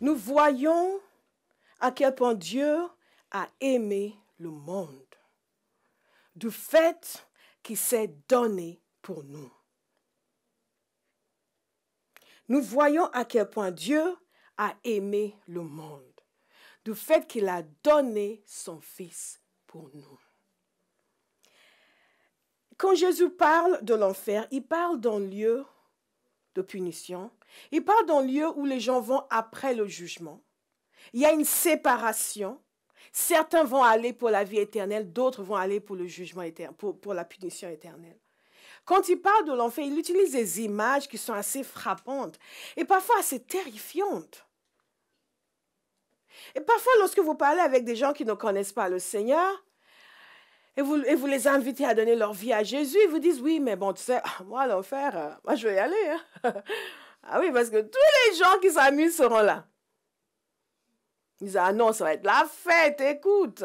nous voyons à quel point Dieu a aimé le monde, du fait qu'il s'est donné pour nous. Nous voyons à quel point Dieu a aimé le monde, du fait qu'il a donné son Fils pour nous. Quand Jésus parle de l'enfer, il parle d'un lieu de punition, il parle d'un lieu où les gens vont après le jugement. Il y a une séparation. Certains vont aller pour la vie éternelle, d'autres vont aller pour le jugement éternel, pour, la punition éternelle. Quand il parle de l'enfer, il utilise des images qui sont assez frappantes et parfois assez terrifiantes. Et parfois, lorsque vous parlez avec des gens qui ne connaissent pas le Seigneur, et vous, les invitez à donner leur vie à Jésus, ils vous disent, oui, mais bon, tu sais, moi, l'enfer, euh, moi, je vais y aller. Hein. Ah oui, parce que tous les gens qui s'amusent seront là. Ils disent, ah non, ça va être la fête, écoute.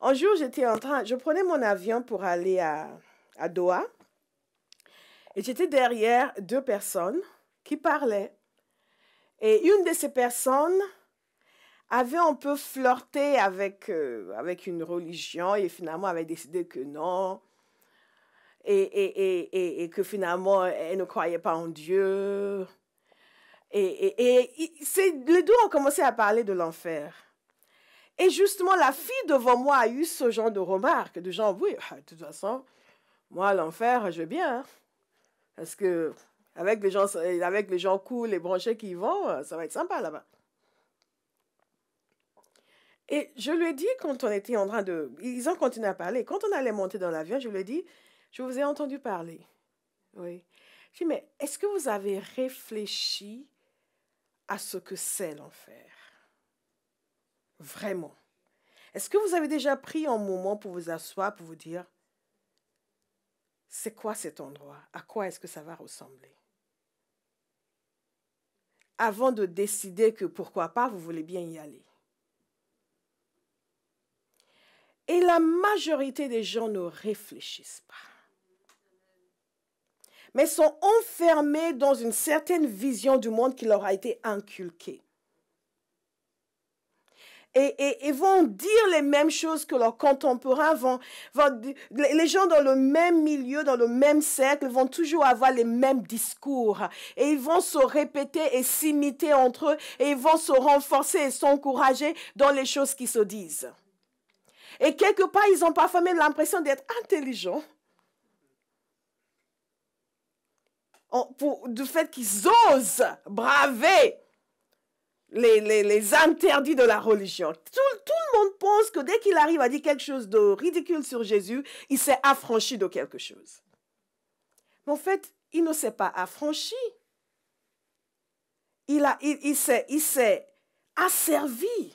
Un jour, j'étais en train, je prenais mon avion pour aller à, Doha. Et j'étais derrière deux personnes qui parlaient. Et une de ces personnes avait un peu flirté avec, euh, avec une religion et finalement avait décidé que non, et, et, et, et, que finalement, elle ne croyait pas en Dieu. Et, les deux ont commencé à parler de l'enfer. Et justement, la fille devant moi a eu ce genre de remarque, de genre, oui, ah, de toute façon, moi, l'enfer, je veux bien. Hein. parce que avec les gens, avec les gens les branchés qui y vont, ça va être sympa là-bas. Et je lui ai dit quand on était en train de... Ils ont continué à parler. Quand on allait monter dans l'avion, je lui ai dit, je vous ai entendu parler. Oui. Je dis, mais est-ce que vous avez réfléchi à ce que c'est l'enfer Vraiment. Est-ce que vous avez déjà pris un moment pour vous asseoir, pour vous dire, c'est quoi cet endroit À quoi est-ce que ça va ressembler Avant de décider que pourquoi pas, vous voulez bien y aller. Et la majorité des gens ne réfléchissent pas mais sont enfermés dans une certaine vision du monde qui leur a été inculquée. Et, et, vont dire les mêmes choses que leurs contemporains vont, les gens dans le même milieu, dans le même cercle vont toujours avoir les mêmes discours et ils vont se répéter et s'imiter entre eux et ils vont se renforcer et s'encourager dans les choses qui se disent. Et quelque part, ils ont parfois même l'impression d'être intelligents du fait qu'ils osent braver les, interdits de la religion. Tout, le monde pense que dès qu'il arrive à dire quelque chose de ridicule sur Jésus, il s'est affranchi de quelque chose. Mais en fait, il ne s'est pas affranchi. Il, il, il s'est asservi.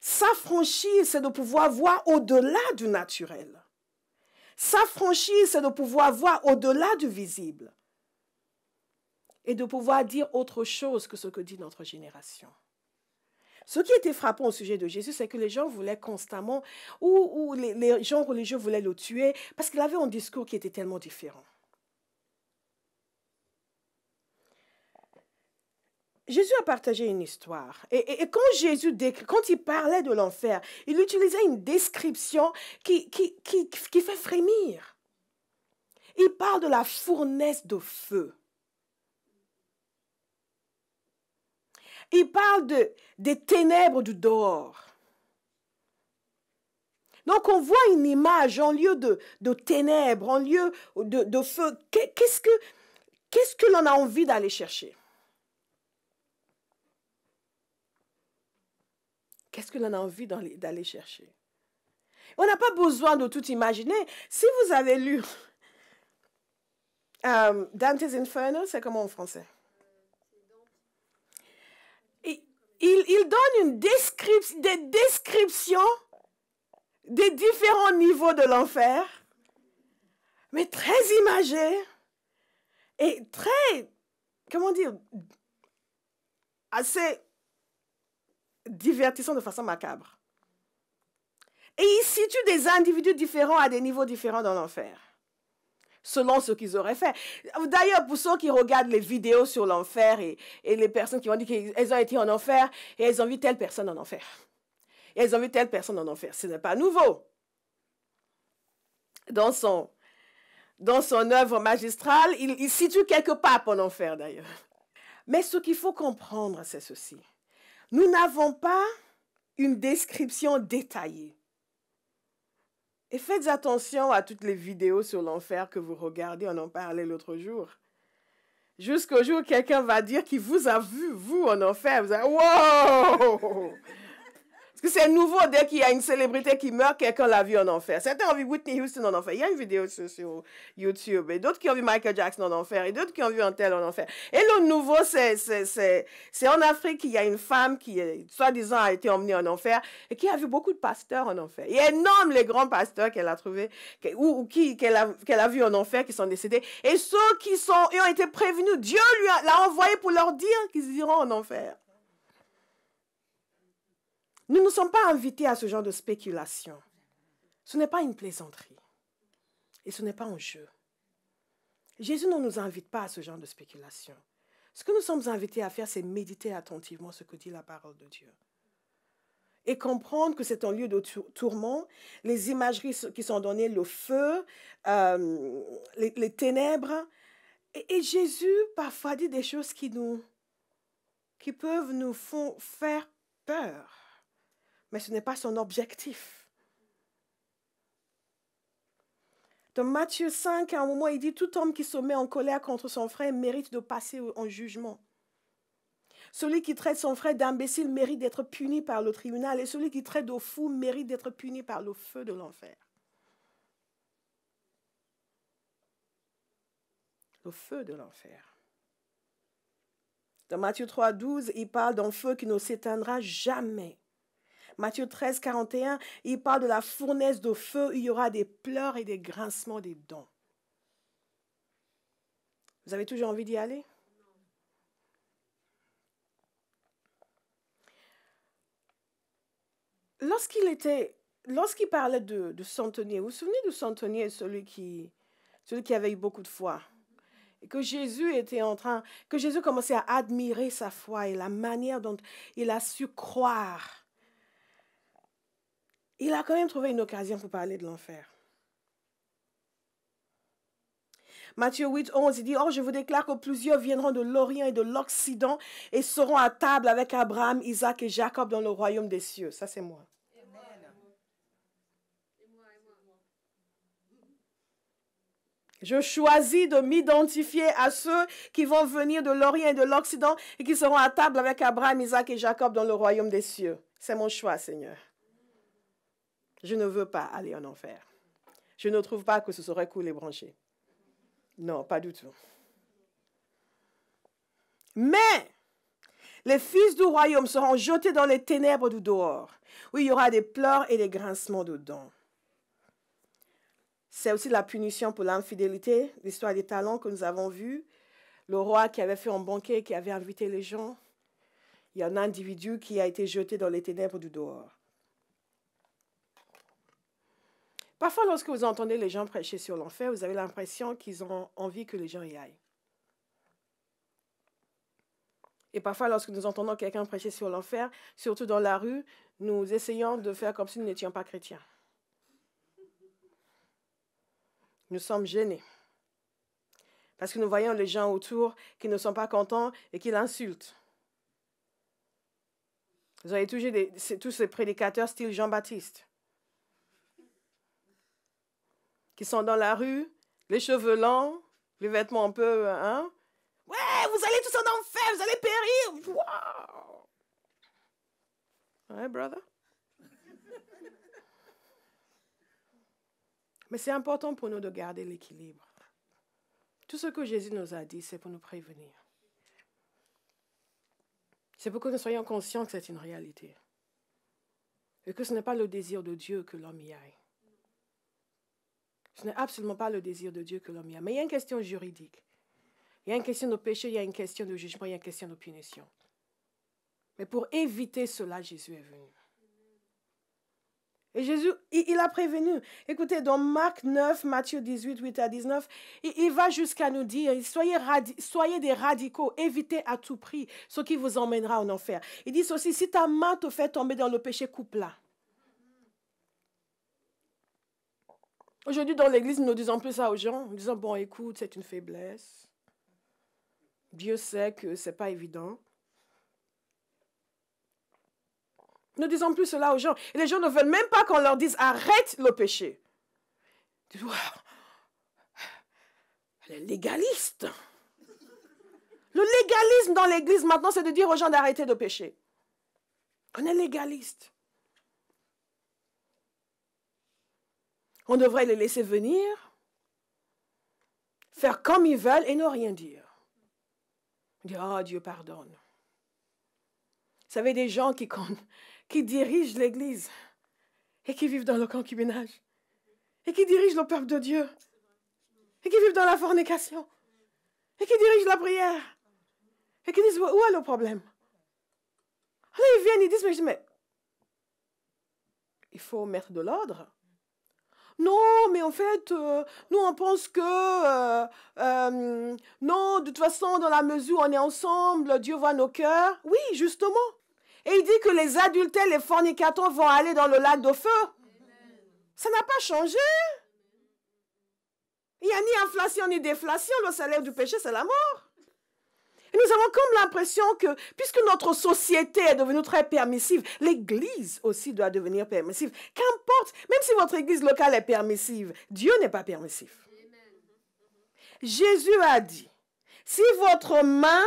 S'affranchir, c'est de pouvoir voir au-delà du naturel. S'affranchir, c'est de pouvoir voir au-delà du visible et de pouvoir dire autre chose que ce que dit notre génération. Ce qui était frappant au sujet de Jésus, c'est que les gens voulaient constamment, ou, les gens religieux voulaient le tuer, parce qu'il avait un discours qui était tellement différent. Jésus a partagé une histoire. Et, quand Jésus, quand il parlait de l'enfer, il utilisait une description qui, qui, fait frémir. Il parle de la fournaise de feu. Il parle de, des ténèbres du dehors. Donc on voit une image en lieu de, ténèbres, en lieu de, de feu. Qu'est-ce que, qu'est-ce que l'on a envie d'aller chercher Qu'est-ce que l'on a envie d'aller chercher On n'a pas besoin de tout imaginer. Si vous avez lu euh, Dante's Inferno, c'est comment en français il, donne une des descriptions des différents niveaux de l'enfer, mais très imagées et très, comment dire, assez divertissant de façon macabre. Et il situe des individus différents à des niveaux différents dans l'enfer, selon ce qu'ils auraient fait. D'ailleurs, pour ceux qui regardent les vidéos sur l'enfer et, les personnes qui ont dit qu'elles ont été en enfer et elles ont vu telle personne en enfer, et elles ont vu telle personne en enfer, ce n'est pas nouveau. Dans son, dans œuvre magistrale, il, il situe quelques papes en enfer d'ailleurs. Mais ce qu'il faut comprendre, c'est ceci. Nous n'avons pas une description détaillée. Et faites attention à toutes les vidéos sur l'enfer que vous regardez, on en parlait l'autre jour. Jusqu'au jour où quelqu'un va dire qu'il vous a vu, vous, en enfer. Vous allez, wow! Parce que c'est nouveau dès qu'il y a une célébrité qui meurt, quelqu'un l'a vu en enfer. Certains ont vu Whitney Houston en enfer. Il y a une vidéo sur, YouTube. Et d'autres qui ont vu Michael Jackson en enfer. Et d'autres qui ont vu un tel en enfer. Et le nouveau, c'est en Afrique qu'il y a une femme qui, euh, soi-disant, a été emmenée en enfer et qui a vu beaucoup de pasteurs en enfer. y a les grands pasteurs qu'elle a trouvés ou, qu'elle a, vu en enfer qui sont décédés. Et ceux qui sont, ont été prévenus, Dieu lui l'a envoyé pour leur dire qu'ils iront en enfer. Nous ne sommes pas invités à ce genre de spéculation. Ce n'est pas une plaisanterie. Et ce n'est pas un jeu. Jésus ne nous invite pas à ce genre de spéculation. Ce que nous sommes invités à faire, c'est méditer attentivement ce que dit la parole de Dieu. Et comprendre que c'est un lieu de tourment, les imageries qui sont données, le feu, euh, les, ténèbres. Et, et, Jésus parfois dit des choses qui nous, qui peuvent nous font faire peur mais ce n'est pas son objectif. Dans Matthieu 5, à un moment, il dit, tout homme qui se met en colère contre son frère mérite de passer en jugement. Celui qui traite son frère d'imbécile mérite d'être puni par le tribunal et celui qui traite de fou mérite d'être puni par le feu de l'enfer. Le feu de l'enfer. Dans Matthieu 3, 12, il parle d'un feu qui ne s'éteindra jamais. Matthieu 13, 41, il parle de la fournaise de feu, il y aura des pleurs et des grincements des dents. Vous avez toujours envie d'y aller Lorsqu'il était, lorsqu'il parlait de, de, centenier, vous vous souvenez de centenier, celui qui, celui qui avait eu beaucoup de foi que Jésus était en train, que Jésus commençait à admirer sa foi et la manière dont il a su croire il a quand même trouvé une occasion pour parler de l'enfer. Matthieu 8, 11, il dit, Or oh, je vous déclare que plusieurs viendront de l'Orient et de l'Occident et seront à table avec Abraham, Isaac et Jacob dans le royaume des cieux. Ça, c'est moi. Je choisis de m'identifier à ceux qui vont venir de l'Orient et de l'Occident et qui seront à table avec Abraham, Isaac et Jacob dans le royaume des cieux. C'est mon choix, Seigneur. Je ne veux pas aller en enfer. Je ne trouve pas que ce serait cool les branché. Non, pas du tout. Mais les fils du royaume seront jetés dans les ténèbres du dehors, où il y aura des pleurs et des grincements de dents. C'est aussi la punition pour l'infidélité, l'histoire des talents que nous avons vu, le roi qui avait fait un banquet, qui avait invité les gens. Il y a un individu qui a été jeté dans les ténèbres du dehors. Parfois, lorsque vous entendez les gens prêcher sur l'enfer, vous avez l'impression qu'ils ont envie que les gens y aillent. Et parfois, lorsque nous entendons quelqu'un prêcher sur l'enfer, surtout dans la rue, nous essayons de faire comme si nous n'étions pas chrétiens. Nous sommes gênés. Parce que nous voyons les gens autour qui ne sont pas contents et qui l'insultent. Vous avez toujours tous ces prédicateurs style Jean-Baptiste qui sont dans la rue, les cheveux longs, les vêtements un peu, hein? Ouais, vous allez tous en enfer, vous allez périr! Wow! Ouais, brother? Mais c'est important pour nous de garder l'équilibre. Tout ce que Jésus nous a dit, c'est pour nous prévenir. C'est pour que nous soyons conscients que c'est une réalité. Et que ce n'est pas le désir de Dieu que l'homme y aille. Ce n'est absolument pas le désir de Dieu que l'homme y a. Mais il y a une question juridique. Il y a une question de péché, il y a une question de jugement, il y a une question de punition. Mais pour éviter cela, Jésus est venu. Et Jésus, il, a prévenu. Écoutez, dans Marc 9, Matthieu 18, 8 à 19, il, va jusqu'à nous dire, soyez, soyez des radicaux, évitez à tout prix ce qui vous emmènera en enfer. Il dit aussi, « si ta main te fait tomber dans le péché, coupe-la. Aujourd'hui, dans l'église, nous disons plus ça aux gens. Nous disons, bon, écoute, c'est une faiblesse. Dieu sait que ce n'est pas évident. Nous disons plus cela aux gens. Et les gens ne veulent même pas qu'on leur dise, arrête le péché. Tu vois, est légaliste. Le légalisme dans l'église maintenant, c'est de dire aux gens d'arrêter de pécher. On est légaliste. On devrait les laisser venir, faire comme ils veulent et ne rien dire. Dire, oh Dieu pardonne. Vous savez, des gens qui, qui dirigent l'Église et qui vivent dans le concubinage et qui dirigent le peuple de Dieu et qui vivent dans la fornication et qui dirigent la prière et qui disent, où est le problème Alors ils viennent, ils disent, mais, mais il faut mettre de l'ordre non, mais en fait, euh, nous on pense que euh, euh, non, de toute façon, dans la mesure où on est ensemble, Dieu voit nos cœurs. Oui, justement. Et il dit que les adultères, les fornicateurs vont aller dans le lac de feu. Ça n'a pas changé. Il n'y a ni inflation ni déflation. Le salaire du péché, c'est la mort nous avons comme l'impression que, puisque notre société est devenue très permissive, l'Église aussi doit devenir permissive. Qu'importe, même si votre Église locale est permissive, Dieu n'est pas permissif. Jésus a dit, si votre main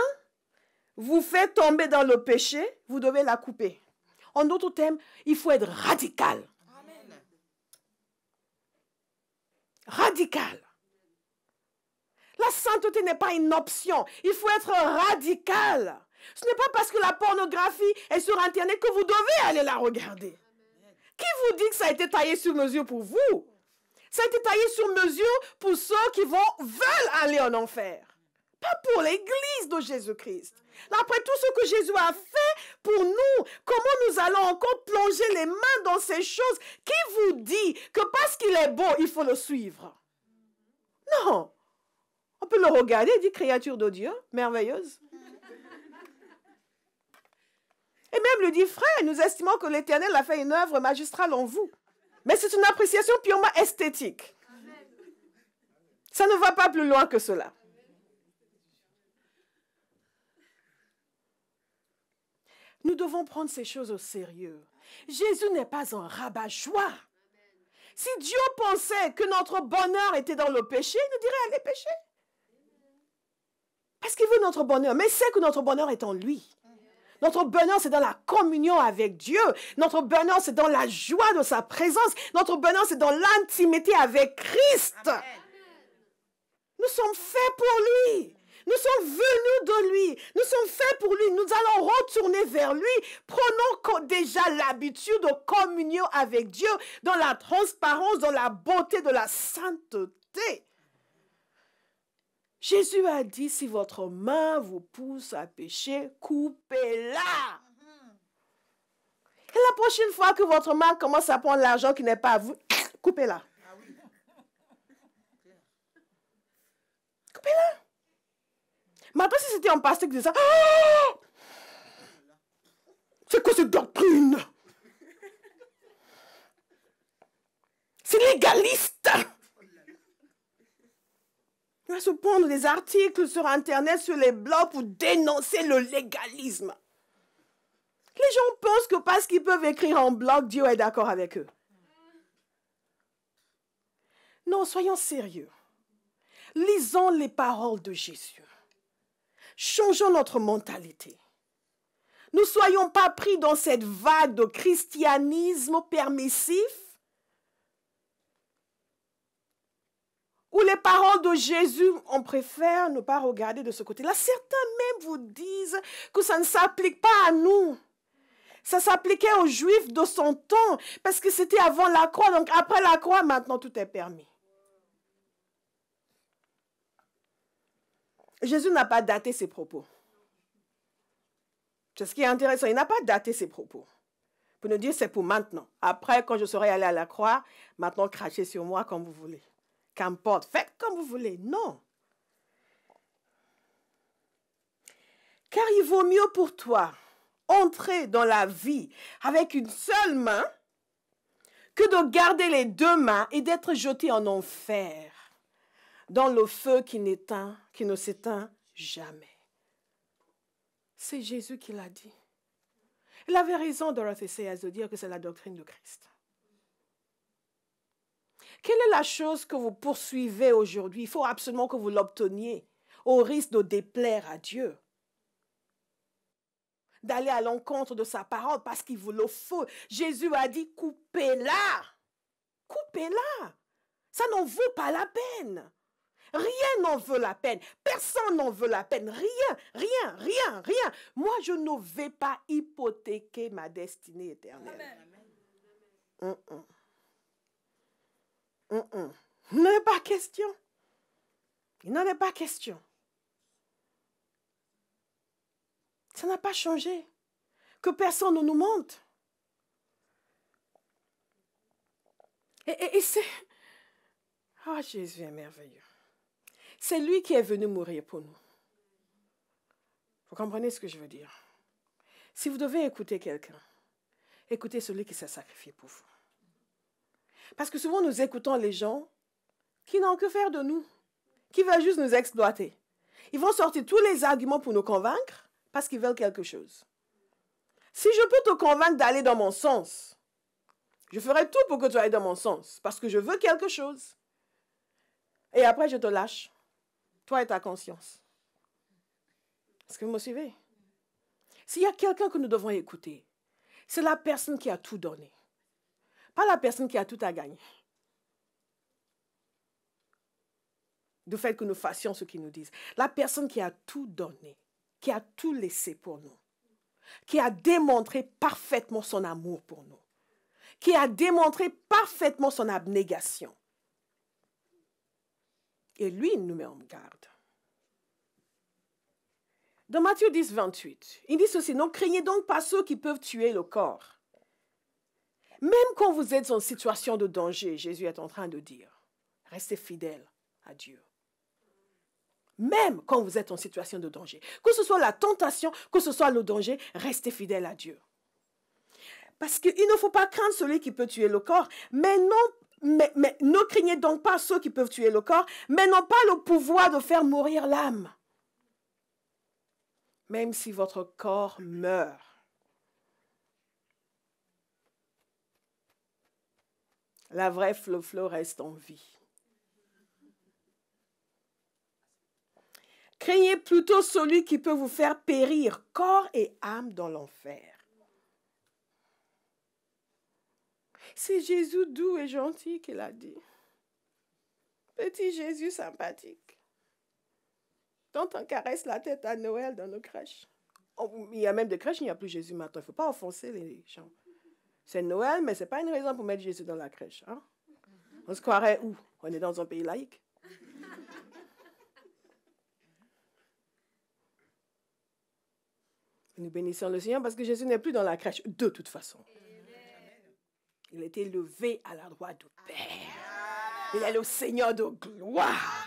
vous fait tomber dans le péché, vous devez la couper. En d'autres termes, il faut être radical. Radical. La sainteté n'est pas une option. Il faut être radical. Ce n'est pas parce que la pornographie est sur Internet que vous devez aller la regarder. Qui vous dit que ça a été taillé sur mesure pour vous Ça a été taillé sur mesure pour ceux qui vont, veulent aller en enfer. Pas pour l'Église de Jésus-Christ. Après tout ce que Jésus a fait pour nous, comment nous allons encore plonger les mains dans ces choses Qui vous dit que parce qu'il est beau, il faut le suivre Non. On peut le regarder, dit créature de Dieu, merveilleuse. Et même le dit, frère, nous estimons que l'Éternel a fait une œuvre magistrale en vous. Mais c'est une appréciation purement esthétique. Ça ne va pas plus loin que cela. Nous devons prendre ces choses au sérieux. Jésus n'est pas un rabat-joie. Si Dieu pensait que notre bonheur était dans le péché, il nous dirait allez pécher. Parce qu'il veut notre bonheur. Mais c'est que notre bonheur est en lui. Notre bonheur, c'est dans la communion avec Dieu. Notre bonheur, c'est dans la joie de sa présence. Notre bonheur, c'est dans l'intimité avec Christ. Nous sommes faits pour lui. Nous sommes venus de lui. Nous sommes faits pour lui. Nous allons retourner vers lui. Prenons déjà l'habitude de communion avec Dieu dans la transparence, dans la beauté de la sainteté. Jésus a dit, si votre main vous pousse à pécher, coupez-la. Mm-hmm. Et la prochaine fois que votre main commence à prendre l'argent qui n'est pas à vous, coupez-la. Ah coupez-la. Maintenant, si c'était un pasteur qui disait ça, ah! c'est quoi cette doctrine? C'est légaliste va se prendre des articles sur Internet, sur les blogs pour dénoncer le légalisme. Les gens pensent que parce qu'ils peuvent écrire en blog, Dieu est d'accord avec eux. Non, soyons sérieux. Lisons les paroles de Jésus. Changeons notre mentalité. Nous ne soyons pas pris dans cette vague de christianisme permissif les paroles de Jésus, on préfère ne pas regarder de ce côté-là. Certains même vous disent que ça ne s'applique pas à nous. Ça s'appliquait aux Juifs de son temps, parce que c'était avant la croix. Donc après la croix, maintenant, tout est permis. Jésus n'a pas daté ses propos. C'est ce qui est intéressant. Il n'a pas daté ses propos. Pour nous dire, c'est pour maintenant. Après, quand je serai allé à la croix, maintenant, crachez sur moi comme vous voulez qu'importe, faites comme vous voulez. Non. Car il vaut mieux pour toi entrer dans la vie avec une seule main que de garder les deux mains et d'être jeté en enfer, dans le feu qui n'éteint, qui ne s'éteint jamais. C'est Jésus qui l'a dit. Il avait raison, Dorothy Sayers, de dire que c'est la doctrine de Christ. Quelle est la chose que vous poursuivez aujourd'hui Il faut absolument que vous l'obteniez au risque de déplaire à Dieu d'aller à l'encontre de sa parole parce qu'il vous le faut. Jésus a dit, coupez-la. Coupez-la. Ça n'en vaut pas la peine. Rien n'en veut la peine. Personne n'en veut la peine. Rien, rien, rien, rien. Moi, je ne vais pas hypothéquer ma destinée éternelle. Amen. Il n'en est pas question. Il n'en est pas question. Ça n'a pas changé. Que personne ne nous monte. Et, et, c'est... oh, Jésus est merveilleux. C'est lui qui est venu mourir pour nous. Vous comprenez ce que je veux dire? Si vous devez écouter quelqu'un, écoutez celui qui s'est sacrifié pour vous. Parce que souvent, nous écoutons les gens qui n'ont que faire de nous, qui veulent juste nous exploiter. Ils vont sortir tous les arguments pour nous convaincre parce qu'ils veulent quelque chose. Si je peux te convaincre d'aller dans mon sens, je ferai tout pour que tu ailles dans mon sens parce que je veux quelque chose. Et après, je te lâche. Toi et ta conscience. Est-ce que vous me suivez? S'il y a quelqu'un que nous devons écouter, c'est la personne qui a tout donné. Pas la personne qui a tout à gagner. Du fait que nous fassions ce qu'ils nous disent. La personne qui a tout donné, qui a tout laissé pour nous, qui a démontré parfaitement son amour pour nous, qui a démontré parfaitement son abnégation. Et lui, il nous met en garde. Dans Matthieu 10, 28, il dit ceci, non craignez donc pas ceux qui peuvent tuer le corps, même quand vous êtes en situation de danger, Jésus est en train de dire, restez fidèles à Dieu. Même quand vous êtes en situation de danger, que ce soit la tentation, que ce soit le danger, restez fidèles à Dieu. Parce qu'il ne faut pas craindre celui qui peut tuer le corps, mais non mais, mais, ne craignez donc pas ceux qui peuvent tuer le corps, mais n'ont pas le pouvoir de faire mourir l'âme. Même si votre corps meurt, la vraie floflo reste en vie. Craignez plutôt celui qui peut vous faire périr corps et âme dans l'enfer. C'est Jésus doux et gentil qu'il a dit. Petit Jésus sympathique, Tant on caresse la tête à Noël dans nos crèches. Oh, il y a même des crèches, il n'y a plus Jésus maintenant. Il ne faut pas enfoncer les gens. C'est Noël, mais ce n'est pas une raison pour mettre Jésus dans la crèche. Hein. On se croirait où On est dans un pays laïque. Nous bénissons le Seigneur parce que Jésus n'est plus dans la crèche de toute façon. Il est élevé à la droite du Père. Il est le Seigneur de gloire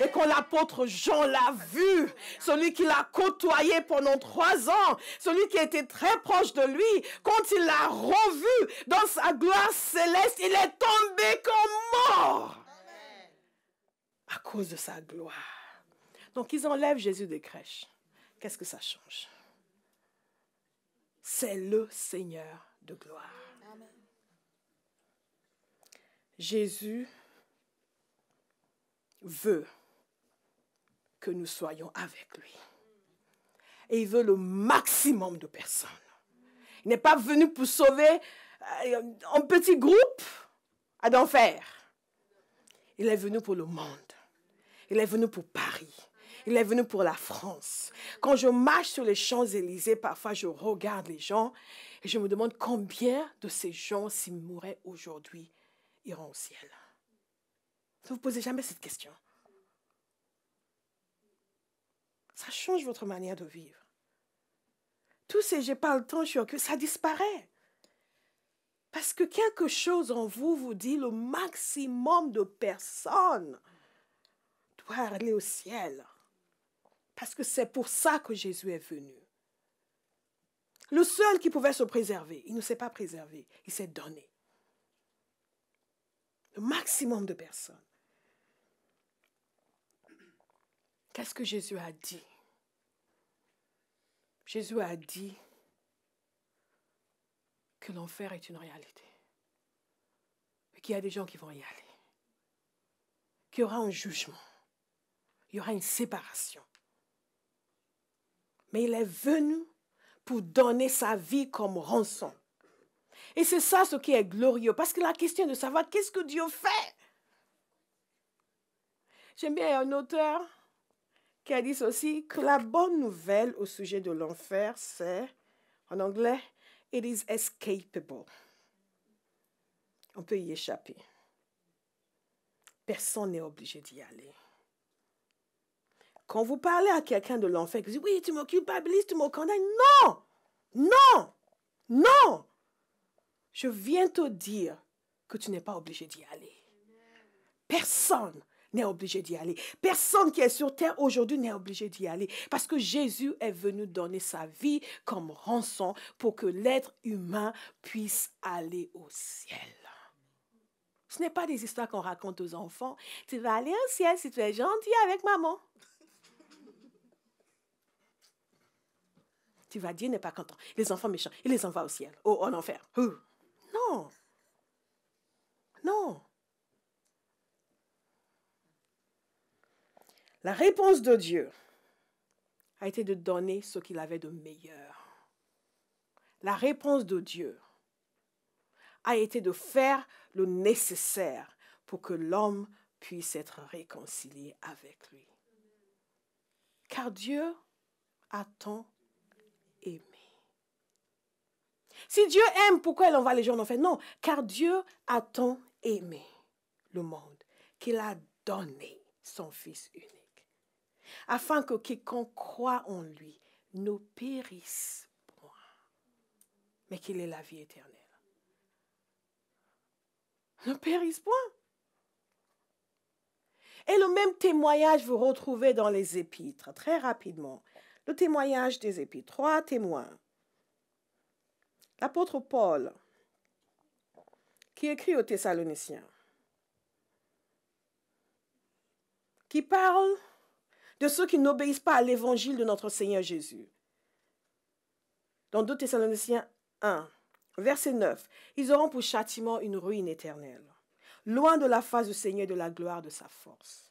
et quand l'apôtre Jean l'a vu, celui qui l'a côtoyé pendant trois ans, celui qui était très proche de lui, quand il l'a revu dans sa gloire céleste, il est tombé comme mort à cause de sa gloire. Donc ils enlèvent Jésus des crèches. Qu'est-ce que ça change C'est le Seigneur de gloire. Jésus veut que nous soyons avec lui. Et il veut le maximum de personnes. Il n'est pas venu pour sauver euh, un petit groupe à l'enfer. Il est venu pour le monde. Il est venu pour Paris. Il est venu pour la France. Quand je marche sur les Champs-Élysées, parfois je regarde les gens et je me demande combien de ces gens, s'ils mouraient aujourd'hui, iront au ciel. Ne vous posez jamais cette question. Ça change votre manière de vivre. Tous ces j'ai pas le temps, je suis ça disparaît. Parce que quelque chose en vous vous dit le maximum de personnes doit aller au ciel. Parce que c'est pour ça que Jésus est venu. Le seul qui pouvait se préserver, il ne s'est pas préservé, il s'est donné. Le maximum de personnes. Qu'est-ce que Jésus a dit Jésus a dit que l'enfer est une réalité. et qu'il y a des gens qui vont y aller. Qu'il y aura un jugement. Il y aura une séparation. Mais il est venu pour donner sa vie comme rançon. Et c'est ça ce qui est glorieux. Parce que la question de savoir qu'est-ce que Dieu fait. J'aime bien un auteur dit aussi que la bonne nouvelle au sujet de l'enfer, c'est, en anglais, it is escapable. On peut y échapper. Personne n'est obligé d'y aller. Quand vous parlez à quelqu'un de l'enfer, vous dites, oui, tu m'occupes, tu me Non! Non! Non! Je viens te dire que tu n'es pas obligé d'y aller. Personne n'est obligé d'y aller. Personne qui est sur terre aujourd'hui n'est obligé d'y aller parce que Jésus est venu donner sa vie comme rançon pour que l'être humain puisse aller au ciel. Ce n'est pas des histoires qu'on raconte aux enfants. Tu vas aller au ciel si tu es gentil avec maman. tu vas dire, n'est pas content. Les enfants méchants, il les envoie au ciel, au, oh, en enfer. Non. Non. La réponse de Dieu a été de donner ce qu'il avait de meilleur. La réponse de Dieu a été de faire le nécessaire pour que l'homme puisse être réconcilié avec lui. Car Dieu a tant aimé. Si Dieu aime, pourquoi il envoie les gens en enfer Non, car Dieu a tant aimé le monde qu'il a donné son Fils unique afin que quiconque croit en lui ne périsse point, mais qu'il ait la vie éternelle. Ne périsse point. Et le même témoignage vous retrouvez dans les épîtres, très rapidement. Le témoignage des épîtres, trois témoins. L'apôtre Paul, qui écrit aux Thessaloniciens, qui parle de ceux qui n'obéissent pas à l'évangile de notre Seigneur Jésus. Dans 2 Thessaloniciens 1, verset 9, ils auront pour châtiment une ruine éternelle, loin de la face du Seigneur et de la gloire de sa force.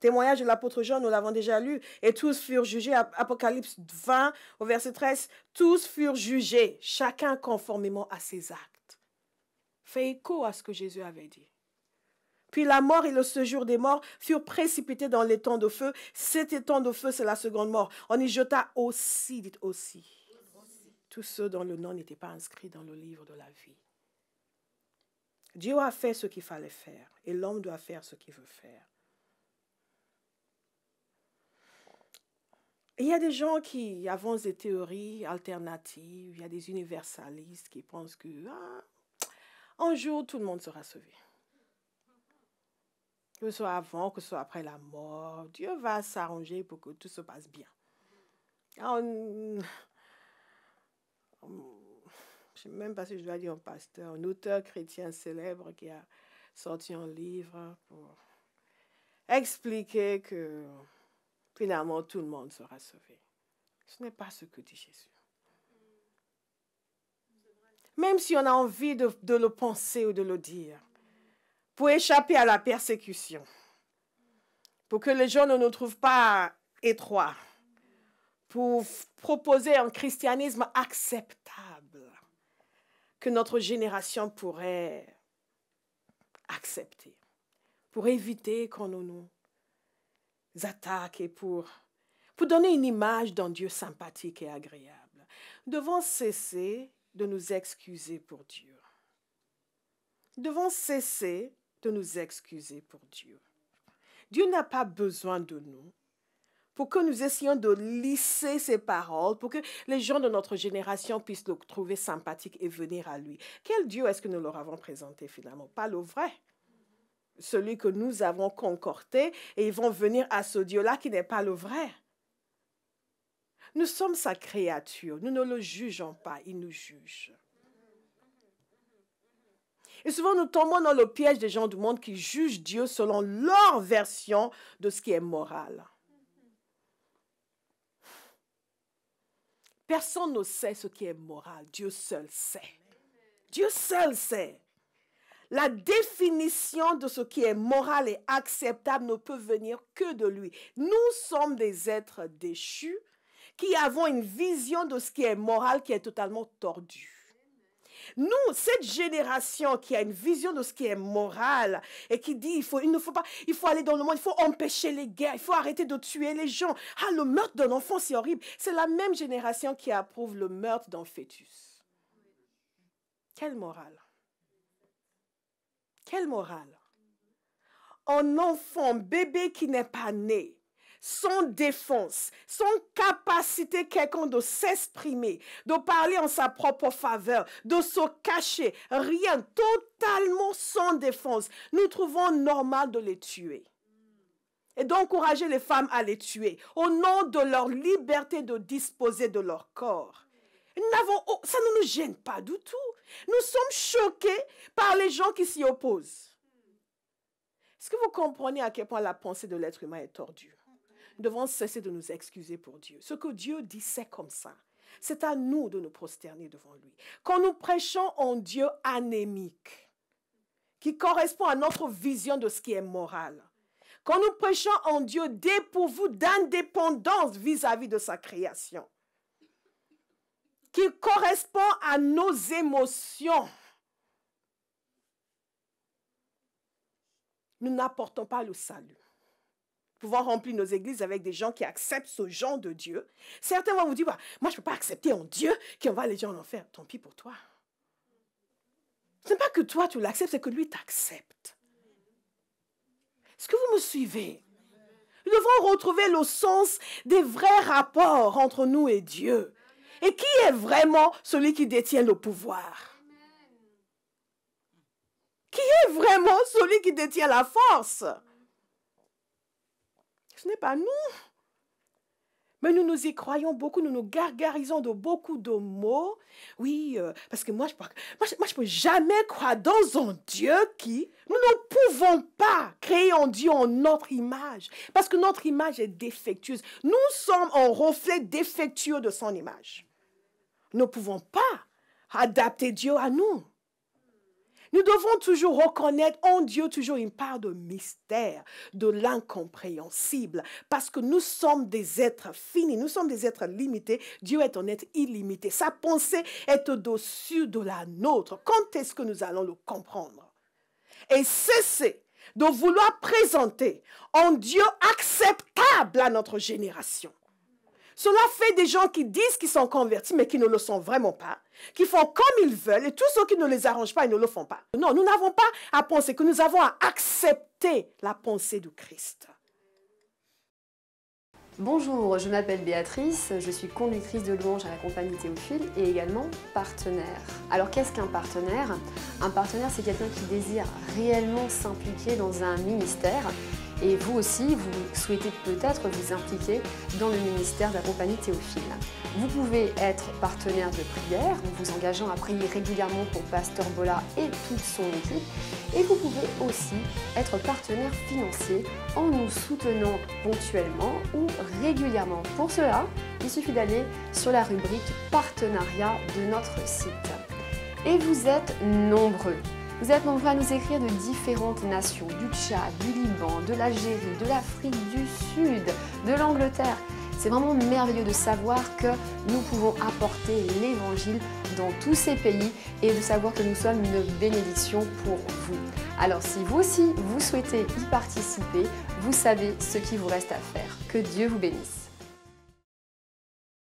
Témoignage de l'apôtre Jean, nous l'avons déjà lu, et tous furent jugés, Apocalypse 20 au verset 13, tous furent jugés, chacun conformément à ses actes. Fait écho à ce que Jésus avait dit. Puis la mort et le séjour des morts furent précipités dans l'étang de feu. Cet étang de feu, c'est la seconde mort. On y jeta aussi, dites aussi. Tous ceux dont le nom n'était pas inscrit dans le livre de la vie. Dieu a fait ce qu'il fallait faire et l'homme doit faire ce qu'il veut faire. Il y a des gens qui avancent des théories alternatives, il y a des universalistes qui pensent que ah, un jour tout le monde sera sauvé que ce soit avant, que ce soit après la mort, Dieu va s'arranger pour que tout se passe bien. Ah, je ne sais même pas si je dois dire un pasteur, un auteur chrétien célèbre qui a sorti un livre pour expliquer que finalement tout le monde sera sauvé. Ce n'est pas ce que dit Jésus. Même si on a envie de le penser ou de le dire, pour échapper à la persécution, pour que les gens ne nous trouvent pas étroits, pour proposer un christianisme acceptable que notre génération pourrait accepter, pour éviter qu'on nous attaque et pour, pour donner une image d'un Dieu sympathique et agréable. Nous devons cesser de nous excuser pour Dieu. Nous devons cesser de nous excuser pour Dieu. Dieu n'a pas besoin de nous pour que nous essayions de lisser ses paroles, pour que les gens de notre génération puissent le trouver sympathique et venir à lui. Quel Dieu est-ce que nous leur avons présenté finalement Pas le vrai. Celui que nous avons concorté et ils vont venir à ce Dieu-là qui n'est pas le vrai. Nous sommes sa créature, nous ne le jugeons pas, il nous juge. Et souvent, nous tombons dans le piège des gens du monde qui jugent Dieu selon leur version de ce qui est moral. Personne ne sait ce qui est moral. Dieu seul sait. Dieu seul sait. La définition de ce qui est moral et acceptable ne peut venir que de lui. Nous sommes des êtres déchus qui avons une vision de ce qui est moral qui est totalement tordue. Nous, cette génération qui a une vision de ce qui est moral et qui dit il faut, il ne faut pas, il faut aller dans le monde, il faut empêcher les guerres, il faut arrêter de tuer les gens. Ah, le meurtre d'un enfant, c'est horrible. C'est la même génération qui approuve le meurtre d'un fœtus. Quelle morale Quelle morale Un enfant, bébé qui n'est pas né, sans défense, sans capacité quelqu'un de s'exprimer, de parler en sa propre faveur, de se cacher, rien, totalement sans défense, nous trouvons normal de les tuer et d'encourager les femmes à les tuer au nom de leur liberté de disposer de leur corps. Nous ça ne nous gêne pas du tout. Nous sommes choqués par les gens qui s'y opposent. Est-ce que vous comprenez à quel point la pensée de l'être humain est tordue devons cesser de nous excuser pour Dieu. Ce que Dieu dit, c'est comme ça. C'est à nous de nous prosterner devant lui. Quand nous prêchons en Dieu anémique, qui correspond à notre vision de ce qui est moral, quand nous prêchons en Dieu dépourvu d'indépendance vis-à-vis de sa création, qui correspond à nos émotions, nous n'apportons pas le salut pouvoir remplir nos églises avec des gens qui acceptent ce genre de Dieu. Certains vont vous dire, bah, moi je ne peux pas accepter un Dieu qui envoie les gens en enfer. Tant pis pour toi. Ce n'est pas que toi tu l'acceptes, c'est que lui t'accepte. Est-ce que vous me suivez Nous devons retrouver le sens des vrais rapports entre nous et Dieu. Et qui est vraiment celui qui détient le pouvoir Qui est vraiment celui qui détient la force ce n'est pas nous. Mais nous nous y croyons beaucoup, nous nous gargarisons de beaucoup de mots. Oui, euh, parce que moi, je ne moi, je, peux jamais croire dans un Dieu qui... Nous ne pouvons pas créer un Dieu en notre image, parce que notre image est défectueuse. Nous sommes un reflet défectueux de son image. Nous ne pouvons pas adapter Dieu à nous. Nous devons toujours reconnaître en Dieu toujours une part de mystère, de l'incompréhensible, parce que nous sommes des êtres finis, nous sommes des êtres limités. Dieu est un être illimité. Sa pensée est au-dessus de la nôtre. Quand est-ce que nous allons le comprendre Et cesser de vouloir présenter en Dieu acceptable à notre génération. Cela fait des gens qui disent qu'ils sont convertis, mais qui ne le sont vraiment pas qui font comme ils veulent et tous ceux qui ne les arrangent pas, ils ne le font pas. Non, nous n'avons pas à penser que nous avons à accepter la pensée du Christ. Bonjour, je m'appelle Béatrice, je suis conductrice de louanges à la compagnie Théophile et également partenaire. Alors qu'est-ce qu'un partenaire Un partenaire, c'est quelqu'un qui désire réellement s'impliquer dans un ministère et vous aussi, vous souhaitez peut-être vous impliquer dans le ministère de la compagnie Théophile. Vous pouvez être partenaire de prière en vous engageant à prier régulièrement pour Pasteur Bola et toute son équipe. Et vous pouvez aussi être partenaire financier en nous soutenant ponctuellement ou régulièrement. Pour cela, il suffit d'aller sur la rubrique partenariat de notre site. Et vous êtes nombreux. Vous êtes nombreux à nous écrire de différentes nations, du Tchad, du Liban, de l'Algérie, de l'Afrique du Sud, de l'Angleterre. C'est vraiment merveilleux de savoir que nous pouvons apporter l'évangile dans tous ces pays et de savoir que nous sommes une bénédiction pour vous. Alors si vous aussi vous souhaitez y participer, vous savez ce qu'il vous reste à faire. Que Dieu vous bénisse.